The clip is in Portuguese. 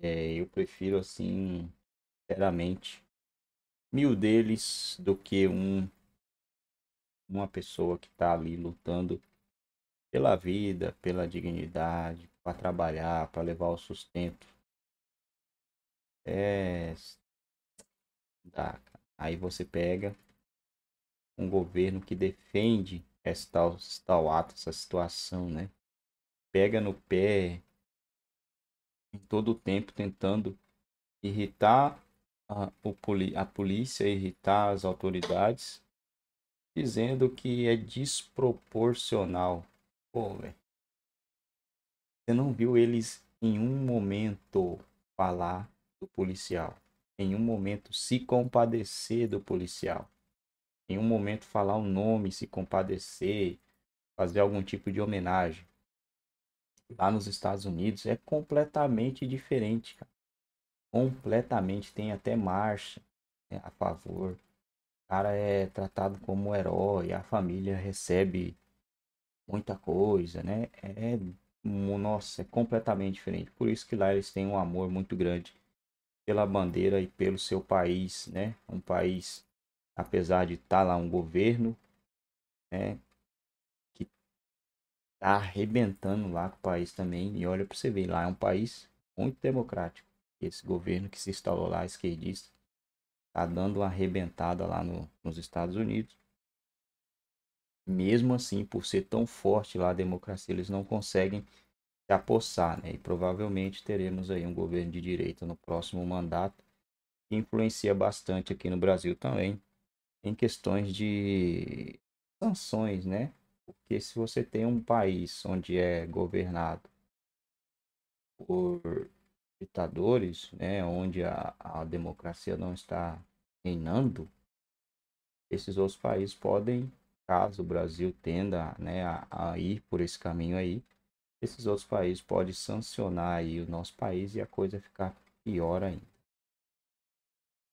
É, eu prefiro, assim, sinceramente, mil deles do que um uma pessoa que está ali lutando pela vida, pela dignidade, para trabalhar, para levar o sustento. É. Dá, Aí você pega um governo que defende esse tal, esse tal ato, essa situação, né? Pega no pé em todo o tempo tentando irritar a, a polícia, irritar as autoridades, dizendo que é desproporcional. Pô, velho. Você não viu eles em um momento falar do policial, em um momento se compadecer do policial, em um momento falar o nome, se compadecer, fazer algum tipo de homenagem lá nos Estados Unidos é completamente diferente, cara. Completamente. Tem até marcha né, a favor. O cara é tratado como herói, a família recebe muita coisa, né? É, nossa, é completamente diferente. Por isso que lá eles têm um amor muito grande pela bandeira e pelo seu país, né? Um país, apesar de estar tá lá um governo, né? tá arrebentando lá com o país também. E olha para você ver, lá é um país muito democrático. Esse governo que se instalou lá, esquerdista, tá dando uma arrebentada lá no, nos Estados Unidos. Mesmo assim, por ser tão forte lá a democracia, eles não conseguem se apossar, né? E provavelmente teremos aí um governo de direita no próximo mandato que influencia bastante aqui no Brasil também em questões de sanções, né? Porque se você tem um país onde é governado por ditadores, né, onde a, a democracia não está reinando, esses outros países podem, caso o Brasil tenda né, a, a, ir por esse caminho aí, esses outros países podem sancionar aí o nosso país e a coisa ficar pior ainda.